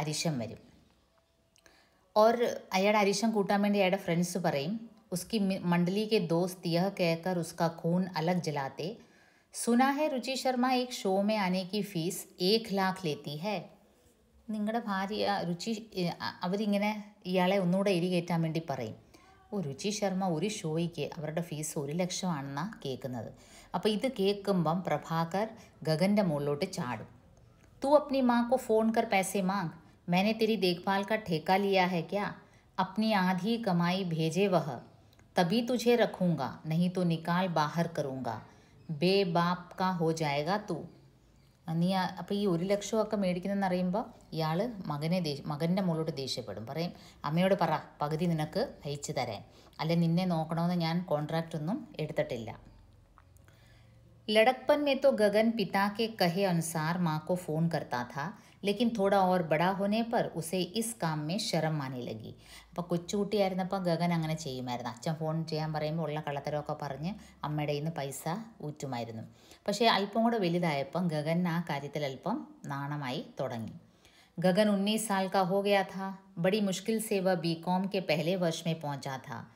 അരിശം വരും ഓർ അയാളുടെ അരിശം കൂട്ടാൻ വേണ്ടി അയാളുടെ ഫ്രണ്ട്സ് പറയും ഉസ്കി മണ്ഡലിക്ക് ദോസ് തിയഹ കേക്കർ ഉസ്ക खून अलग जलाते സുനാഹെ രുചി ശർമ്മ एक ഷോ മേ ഫീസ് ഏക് ലാഖ് ലേത്തി ഹെ നിങ്ങളുടെ ഭാര്യ രുചി അവരിങ്ങനെ ഇയാളെ ഒന്നുകൂടെ എരികേറ്റാൻ വേണ്ടി പറയും രുചി ശർമ്മ ഒരു ഷോയ്ക്ക് അവരുടെ ഫീസ് ഒരു ലക്ഷമാണെന്നാണ് കേൾക്കുന്നത് അപ്പോൾ ഇത് കേൾക്കുമ്പം പ്രഭാകർ ഗഗൻ്റെ മുകളിലോട്ട് ചാടും तू अपनी माँ को फ़ोन कर पैसे मांग मैंने तेरी देखभाल का ठेका लिया है क्या अपनी आधी कमाई भेजे वह तभी तुझे रखूँगा नहीं तो निकाल बाहर करूँगा बेबाप का हो जाएगा तू നീ അപ്പോൾ ഈ ഒരു ലക്ഷമൊക്കെ മേടിക്കുന്നതെന്ന് അറിയുമ്പോൾ ഇയാൾ മകനെ ദേഷ്യ മകൻ്റെ മോളോട് ദേഷ്യപ്പെടും പറയും അമ്മയോട് പറ പകുതി നിനക്ക് അയച്ചു തരാൻ അല്ലെ നിന്നെ നോക്കണമെന്ന് ഞാൻ കോൺട്രാക്റ്റ് ഒന്നും എടുത്തിട്ടില്ല लड़कपन മേത്തോ ഗഗൻ പിതാക്കെ पिता അനുസാർ कहे अनुसार माँ को फ़ोन करता था लेकिन थोड़ा और बड़ा होने पर उसे इस काम में शर्म आने लगी അപ്പോൾ കൊച്ചുകുട്ടിയായിരുന്നപ്പോൾ ഗഗൻ അങ്ങനെ ചെയ്യുമായിരുന്നു അച്ഛൻ ഫോൺ ചെയ്യാൻ പറയുമ്പോൾ ഉള്ള കള്ളത്തരമൊക്കെ പറഞ്ഞ് അമ്മയുടെ നിന്ന് പൈസ ഊറ്റുമായിരുന്നു पक्षे अलप वलुदाय गगन आल्प नाण गगन उन्नीस साल का हो गया था बड़ी मुश्किल से वह बी कॉम के पहले वर्ष में पहुंचा था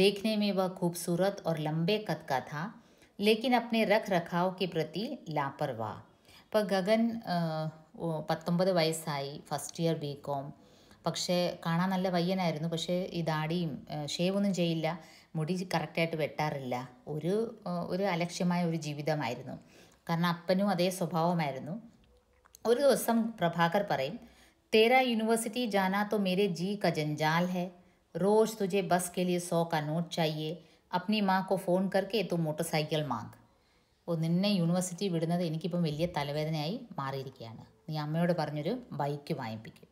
देखने में वह खूबसूरत और लंबे कद का था लेकिन अपने रख रखाव के प्रति लापरवाह पर गगन पत्त वयसाई फस्ट इयर बी कॉम पक्षे का नय्यन पक्षे दाड़ी षेवन മുടി കറക്റ്റായിട്ട് വെട്ടാറില്ല ഒരു ഒരു അലക്ഷ്യമായ ഒരു ജീവിതമായിരുന്നു കാരണം അപ്പനും അതേ സ്വഭാവമായിരുന്നു ഒരു ദിവസം പ്രഭാകർ പറയും तेरा യൂണിവേഴ്സിറ്റി जाना तो मेरे जी का जंजाल है रोज़ तुझे बस के लिए सौ का नोट चाहिए अपनी माँ को फ़ोन करके तो മോട്ടോർ മാങ് ഓ നിന്നെ യൂണിവേഴ്സിറ്റി വിടുന്നത് എനിക്കിപ്പം വലിയ തലവേദനയായി മാറിയിരിക്കുകയാണ് നീ അമ്മയോട് പറഞ്ഞൊരു ബൈക്ക് വാങ്ങിപ്പിക്കും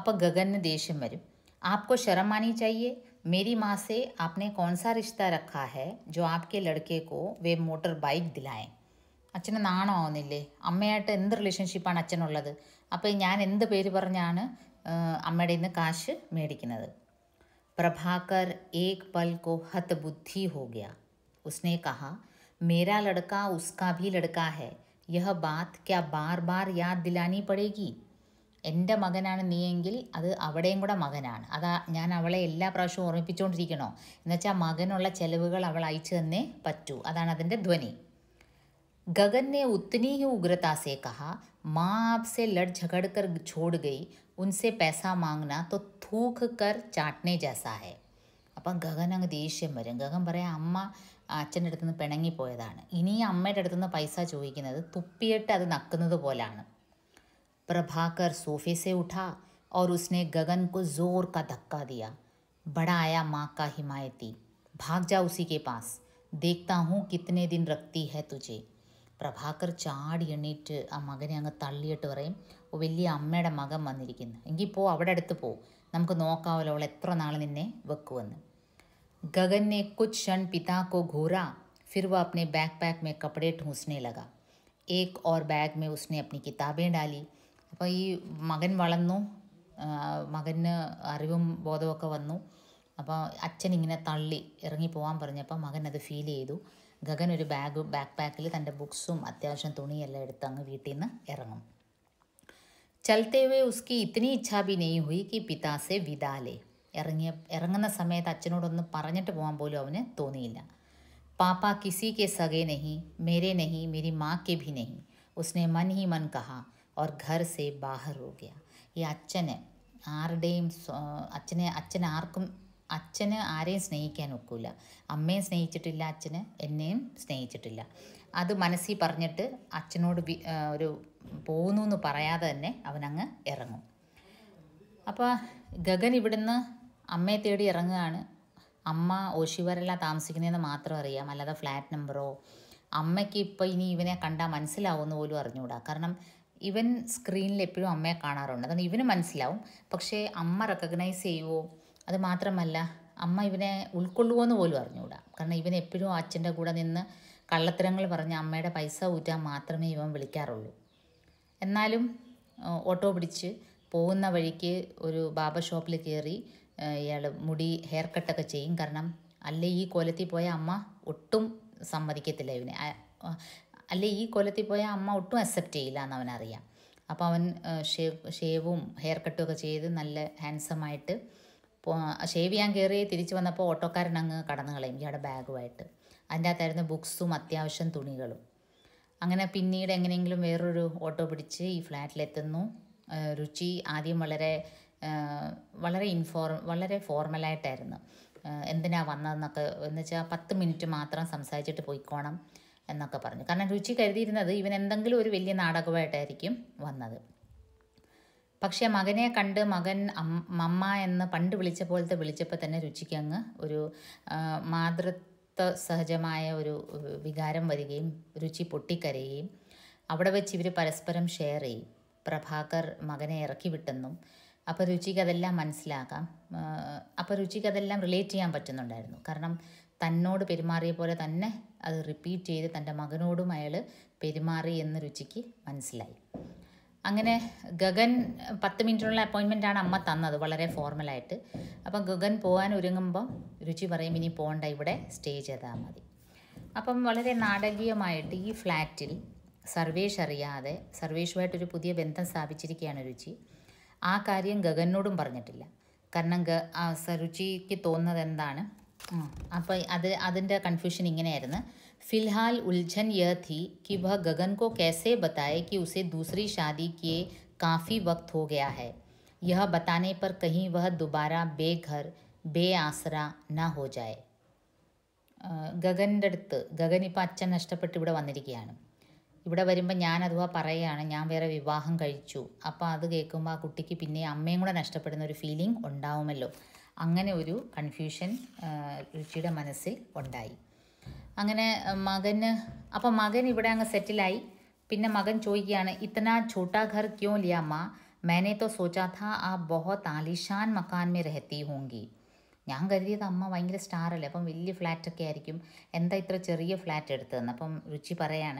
അപ്പോൾ ഗഗന് ദേഷ്യം വരും ആപ്കോ ശരമാനി ചായേ मेरी माँ से आपने कौन सा रिश्ता रखा है जो आपके लड़के को वे मोटर बाइक दिलाएं अच्छन नाण आवे अम्म एंत रिलेशनशिप अच्छन अब या पेर पर अम्म काश मेड़ प्रभाकर एक पल को हत बुद्धि हो गया उसने कहा मेरा लड़का उसका भी लड़का है यह बात क्या बार बार याद दिलानी पड़ेगी എൻ്റെ മകനാണ് നീയെങ്കിൽ അത് അവിടെയും കൂടെ മകനാണ് അതാ ഞാൻ അവളെ എല്ലാ പ്രാവശ്യവും ഓർമ്മിപ്പിച്ചുകൊണ്ടിരിക്കണോ എന്നുവെച്ചാൽ മകനുള്ള ചെലവുകൾ അവൾ അയച്ചു തന്നെ പറ്റൂ അതാണ് അതിൻ്റെ ധ്വനി ഗഗന്നെ ने ഉഗ്രതാസേ കഹ उग्रता से कहा माँ आपसे लड़ झगड़ कर छोड़ गई उनसे पैसा मांगना तो थूक कर ജാസാഹെ അപ്പം ഗഗൻ അങ്ങ് ദേഷ്യം വരും ഗഗൻ പറയാം അമ്മ അച്ഛൻ്റെ അടുത്തുനിന്ന് പിണങ്ങിപ്പോയതാണ് ഇനി അമ്മയുടെ അടുത്തുനിന്ന് പൈസ ചോദിക്കുന്നത് തുപ്പിയിട്ട് അത് നക്കുന്നത് പോലാണ് प्रभाकर सोफे से उठा और उसने गगन को जोर का धक्का दिया बड़ा आया माँ का हिमायती भाग जा उसी के पास देखता हूँ कितने दिन रखती है तुझे പ്രഭാകർ चाड़ എണീറ്റ് ആ മകനെ അങ്ങ് തള്ളിയിട്ട് പറയും വലിയ അമ്മയുടെ മകൻ വന്നിരിക്കുന്നു എങ്കിൽ പോ അവിടെ അടുത്ത് പോ നമുക്ക് നോക്കാമല്ലോ അവൾ എത്ര നാൾ നിന്നെ വെക്കുമെന്ന് ഗഗനെ കുച്ച് ക്ഷൺ घूरा फिर वह अपने बैग पैक में कपड़े ठूसने लगा एक और बैग में उसने अपनी किताबें डाली അപ്പോൾ ഈ മകൻ വളർന്നു മകന് അറിവും ബോധമൊക്കെ വന്നു അപ്പോൾ അച്ഛൻ ഇങ്ങനെ തള്ളി ഇറങ്ങി പോകാൻ പറഞ്ഞപ്പോൾ മകൻ അത് ഫീൽ ചെയ്തു ഗഗൻ ഒരു ബാഗ് ബാക്ക് പാക്കിൽ തൻ്റെ ബുക്സും അത്യാവശ്യം തുണിയെല്ലാം എടുത്ത് അങ്ങ് വീട്ടിൽ നിന്ന് ഇറങ്ങും ചലത്തേവേ ഉസ്കി ഇത്തിനി ഇച്ഛാ ബി നെയ് ഹുയി കി പിതാസെ വിദാലേ ഇറങ്ങിയ ഇറങ്ങുന്ന സമയത്ത് അച്ഛനോടൊന്ന് പറഞ്ഞിട്ട് പോകാൻ പോലും അവന് തോന്നിയില്ല പാപ്പ കിസി കെ സഗേ നെഹി മേരെ നെഹി മേരി മാ കെ ഭി നെഹി ഉസ്നെ മൻ ഹി മൻ കഹാ और घर से बाहर हो गया ഈ അച്ഛന് ആരുടെയും അച്ഛനെ അച്ഛൻ ആർക്കും അച്ഛന് ആരെയും സ്നേഹിക്കാൻ ഒക്കില്ല അമ്മയെ സ്നേഹിച്ചിട്ടില്ല അച്ഛന് എന്നെയും സ്നേഹിച്ചിട്ടില്ല അത് മനസ്സിൽ പറഞ്ഞിട്ട് അച്ഛനോട് ഒരു പോകുന്നു എന്ന് പറയാതെ തന്നെ അവനങ്ങ് ഇറങ്ങും അപ്പോൾ ഗഗൻ ഇവിടുന്ന് അമ്മയെ തേടി ഇറങ്ങുകയാണ് അമ്മ ഓഷിവരല്ല താമസിക്കുന്നതെന്ന് മാത്രം അറിയാം അല്ലാതെ ഫ്ലാറ്റ് നമ്പറോ അമ്മയ്ക്ക് ഇപ്പോൾ ഇനി ഇവനെ കണ്ടാൽ മനസ്സിലാവുമെന്ന് പോലും അറിഞ്ഞുകൂടാ കാരണം ഇവൻ സ്ക്രീനിൽ എപ്പോഴും അമ്മയെ കാണാറുണ്ട് അതുകൊണ്ട് ഇവന് മനസ്സിലാവും പക്ഷേ അമ്മ റെക്കഗ്നൈസ് ചെയ്യുമോ അത് മാത്രമല്ല അമ്മ ഇവനെ ഉൾക്കൊള്ളുമോ എന്ന് പോലും അറിഞ്ഞുകൂടാ കാരണം ഇവൻ എപ്പോഴും അച്ഛൻ്റെ കൂടെ നിന്ന് കള്ളത്തരങ്ങൾ പറഞ്ഞ് അമ്മയുടെ പൈസ ഊറ്റാൻ മാത്രമേ ഇവൻ വിളിക്കാറുള്ളൂ എന്നാലും ഓട്ടോ പിടിച്ച് പോകുന്ന വഴിക്ക് ഒരു ബാബ ഷോപ്പിൽ കയറി ഇയാൾ മുടി ഹെയർ കട്ടൊക്കെ ചെയ്യും കാരണം അല്ലേ ഈ കൊലത്തിൽ പോയ അമ്മ ഒട്ടും സമ്മതിക്കത്തില്ല ഇവനെ അല്ലെ ഈ കൊലത്തിൽ പോയാൽ അമ്മ ഒട്ടും അക്സെപ്റ്റ് ചെയ്യില്ല എന്ന് അവനറിയാം അപ്പോൾ അവൻ ഷേവ് ഷേവും ഹെയർ കട്ടും ഒക്കെ ചെയ്ത് നല്ല ഹാൻസമായിട്ട് ഷേവ് ചെയ്യാൻ കയറി തിരിച്ചു വന്നപ്പോൾ ഓട്ടോക്കാരൻ അങ്ങ് കടന്നു കളയും ഇയാളുടെ ബാഗുമായിട്ട് അതിൻ്റെ അകത്തായിരുന്നു ബുക്സും അത്യാവശ്യം തുണികളും അങ്ങനെ പിന്നീട് എങ്ങനെയെങ്കിലും വേറൊരു ഓട്ടോ പിടിച്ച് ഈ ഫ്ലാറ്റിലെത്തുന്നു രുചി ആദ്യം വളരെ വളരെ ഇൻഫോർ വളരെ ഫോർമലായിട്ടായിരുന്നു എന്തിനാ വന്നതെന്നൊക്കെ എന്ന് വെച്ചാൽ പത്ത് മിനിറ്റ് മാത്രം സംസാരിച്ചിട്ട് പോയിക്കോണം എന്നൊക്കെ പറഞ്ഞു കാരണം രുചി കരുതിയിരുന്നത് ഇവൻ എന്തെങ്കിലും ഒരു വലിയ നാടകമായിട്ടായിരിക്കും വന്നത് പക്ഷേ മകനെ കണ്ട് മകൻ മമ്മ എന്ന് പണ്ട് വിളിച്ച പോലത്തെ വിളിച്ചപ്പോൾ തന്നെ രുചിക്ക് അങ്ങ് ഒരു മാതൃത്വ സഹജമായ ഒരു വികാരം വരികയും രുചി പൊട്ടിക്കരയുകയും അവിടെ വെച്ച് ഇവർ പരസ്പരം ഷെയർ ചെയ്യും പ്രഭാകർ മകനെ ഇറക്കി വിട്ടെന്നും അപ്പോൾ രുചിക്ക് അതെല്ലാം മനസ്സിലാക്കാം അപ്പോൾ രുചിക്ക് അതെല്ലാം റിലേറ്റ് ചെയ്യാൻ പറ്റുന്നുണ്ടായിരുന്നു കാരണം തന്നോട് പെരുമാറിയ പോലെ തന്നെ അത് റിപ്പീറ്റ് ചെയ്ത് തൻ്റെ മകനോടും അയാൾ പെരുമാറി എന്ന് രുചിക്ക് മനസ്സിലായി അങ്ങനെ ഗഗൻ പത്ത് മിനിറ്റുള്ള അപ്പോയിൻമെൻ്റ് ആണ് അമ്മ തന്നത് വളരെ ഫോർമലായിട്ട് അപ്പം ഗഗൻ പോകാൻ ഒരുങ്ങുമ്പോൾ രുചി പറയും ഇനി പോകണ്ട ഇവിടെ സ്റ്റേ ചെയ്താൽ മതി അപ്പം വളരെ നാടകീയമായിട്ട് ഈ ഫ്ലാറ്റിൽ സർവേഷ് അറിയാതെ സർവേഷുമായിട്ടൊരു പുതിയ ബന്ധം സ്ഥാപിച്ചിരിക്കുകയാണ് രുചി ആ കാര്യം ഗഗനോടും പറഞ്ഞിട്ടില്ല കാരണം രുചിക്ക് തോന്നുന്നത് എന്താണ് ಅಪ್ಪ ಅದ ಅದನ್ನ ಕನ್ಫ್ಯೂಷನ್ ಇಂಗನೇ ಇರನೆ ಫಿಲ್ಹಾಲ್ ಉಲ್झन ಯಥಿ ಕಿ ವ ಗಗನ್ ಕೋ ಕೈಸೆ ಬತಾಯೆ ಕಿuse ದೂಸರಿ ಶಾದಿ ಕಿಯೇ ಕಾಫಿ ವಕ್ತ್ ಹೋಗ್ಯಾ ಹೈ ಯಹ ಬತಾನೆ ಪರ್ ಕಹಿ ವಹ ದುಬಾರಾ ಬೇ ಘರ್ ಬೇ ಆಸರಾ ನಾ ಹೋಜಾಯೆ ಗಗನ್ ದೆಡ್ತೆ ಗಗನಿ ಪ ಅಚ್ಚ ನಷ್ಟಪಟ್ಟು ಇಬಡ ವನ್ನಿರಿಕ್ಯಾನ ಇಬಡ ವರುಮ ಭ ನಾನು ಅದುವಾ ಪರಯೆಯಾನ ನಾನು ಬೇರೆ ವಿವಾಹಂ ಕಳಚು ಅಪ್ಪ ಅದ ಗೆಕುವಾ ಕುಟ್ಟಿ ಕಿ ಪಿನ್ನ ಅಮ್ಮೇಂ ಕೂಡ ನಷ್ಟಪಡುವನ ಒಂದು ಫೀಲಿಂಗ್ ಉണ്ടാವು ಮಲ್ಲೋ அங்க ஒரு கன்ஃபியூஷன் ருச்சியின் மனசில் உண்டாய் அங்க மகன் அப்ப மகன் இവിടെ அங்க செட்டிலாய் பின்ன மகன் ചോயிகானே اتنا छोटा घर क्यों लिया मां मैंने तो सोचा था आप बहुत आलीशान मकान में रहती होंगी நான் கறித அம்மா பயங்கர ஸ்டார் அலை அப்ப வெல்லி ஃபிளாட் ஒக்கே ஐ இருக்கும் எந்தா இത്ര ചെറിയ ஃபிளாட் எடுத்து தனா அப்ப ருச்சி பரையான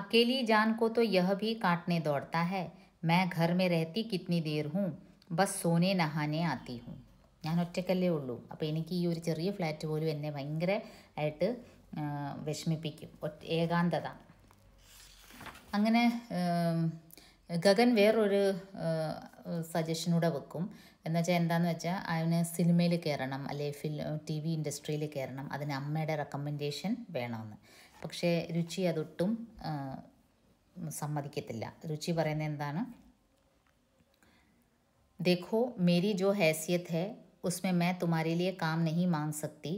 अकेली जान को तो यह भी काटने दौड़ता है मैं घर में रहती कितनी देर हूं बस सोने नहाने आती हूं ഞാൻ ഒറ്റക്കല്ലേ ഉള്ളൂ അപ്പോൾ എനിക്ക് ഈ ഒരു ചെറിയ ഫ്ലാറ്റ് പോലും എന്നെ ഭയങ്കര ആയിട്ട് വിഷമിപ്പിക്കും ഏകാന്തത അങ്ങനെ ഗഗൻ വേറൊരു സജഷനൂടെ വെക്കും എന്നുവെച്ചാൽ എന്താന്ന് വെച്ചാൽ അവന് സിനിമയിൽ കയറണം അല്ലെങ്കിൽ ഫിലിം ടി വി ഇൻഡസ്ട്രിയിൽ കയറണം അതിന് അമ്മയുടെ റെക്കമെൻഡേഷൻ വേണമെന്ന് പക്ഷേ രുചി അതൊട്ടും സമ്മതിക്കത്തില്ല രുചി പറയുന്നത് എന്താണ് देखो मेरी जो हैसियत है उसमें मैं तुम्हारे लिए काम नहीं मांग सकती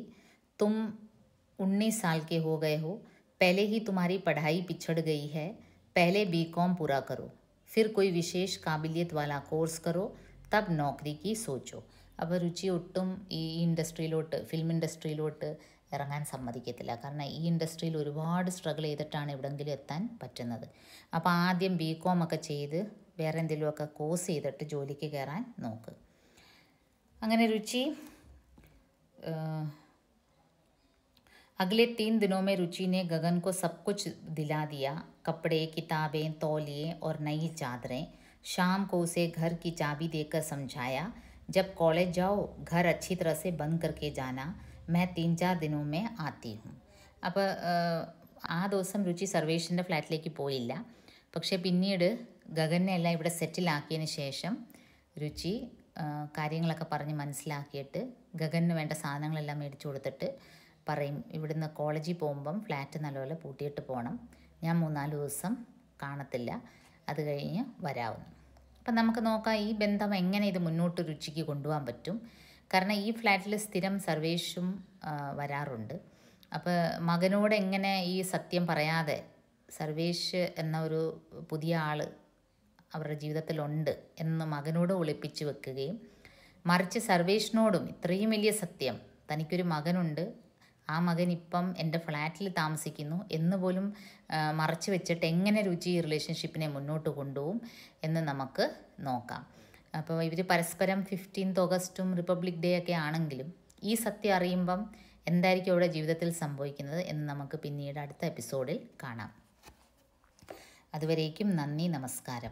तुम उन्नीस साल के हो गए हो पहले ही तुम्हारी पढ़ाई पिछड़ गई है पहले बी कॉम पूरा करो फिर कोई विशेष काबिलियत वाला कोर्स करो तब नौकरी की सोचो अब रुचि ओटम इंडस्ट्री लोट फिल्म इंडस्ट्री लोट ഇറങ്ങാൻ സമ്മതിക്കത്തില്ല കാരണം ഈ ഇൻഡസ്ട്രിയിൽ ഒരുപാട് സ്ട്രഗിൾ ചെയ്തിട്ടാണ് എവിടെയെങ്കിലും എത്താൻ പറ്റുന്നത് അപ്പോൾ ആദ്യം ബി കോം ഒക്കെ ചെയ്ത് വേറെ અંગને રુચિ અગલે 3 દિનો મે રુચિ ને ગગન કો સબ કુછ દિલા દિયા કપડે કિતાબે તોલીયે ઓર નઈ જાદરે શામ કો ઉસે ઘર કી ચાબી દેકર સમજાયા જબ કોલેજ જાઓ ઘર અચ્છી તરહ સે બંધ કરકે જાના મે 3-4 દિનો મે આતી હું અપ આ દોસમ રુચિ સર્વેશનના ફ્લેટ લેક પોઈલા પક્ષે પિનીડ ગગન ને લા ઇબડે સેટલ આકિયને શેષમ રુચિ കാര്യങ്ങളൊക്കെ പറഞ്ഞ് മനസ്സിലാക്കിയിട്ട് ഗഗന് വേണ്ട സാധനങ്ങളെല്ലാം മേടിച്ചു കൊടുത്തിട്ട് പറയും ഇവിടുന്ന് കോളേജിൽ പോകുമ്പം ഫ്ലാറ്റ് നല്ലപോലെ പൂട്ടിയിട്ട് പോകണം ഞാൻ മൂന്നാല് ദിവസം കാണത്തില്ല അത് കഴിഞ്ഞ് വരാവുന്നു അപ്പം നമുക്ക് നോക്കാം ഈ ബന്ധം എങ്ങനെ ഇത് മുന്നോട്ട് രുചിക്ക് കൊണ്ടുപോകാൻ പറ്റും കാരണം ഈ ഫ്ലാറ്റിൽ സ്ഥിരം സർവേഷും വരാറുണ്ട് അപ്പോൾ മകനോട് എങ്ങനെ ഈ സത്യം പറയാതെ സർവേഷ് എന്ന ഒരു പുതിയ ആൾ അവരുടെ ജീവിതത്തിലുണ്ട് എന്ന് മകനോട് ഒളിപ്പിച്ചു വെക്കുകയും മറിച്ച് സർവേഷിനോടും ഇത്രയും വലിയ സത്യം തനിക്കൊരു മകനുണ്ട് ആ മകൻ ഇപ്പം എൻ്റെ ഫ്ലാറ്റിൽ താമസിക്കുന്നു എന്ന് പോലും മറച്ചു വെച്ചിട്ട് എങ്ങനെ രുചി ഈ റിലേഷൻഷിപ്പിനെ മുന്നോട്ട് കൊണ്ടുപോകും എന്ന് നമുക്ക് നോക്കാം അപ്പോൾ ഇവർ പരസ്പരം ഫിഫ്റ്റീൻത്ത് ഓഗസ്റ്റും റിപ്പബ്ലിക് ഡേ ഒക്കെ ആണെങ്കിലും ഈ സത്യം അറിയുമ്പം എന്തായിരിക്കും അവരുടെ ജീവിതത്തിൽ സംഭവിക്കുന്നത് എന്ന് നമുക്ക് പിന്നീട് അടുത്ത എപ്പിസോഡിൽ കാണാം അതുവരേക്കും നന്ദി നമസ്കാരം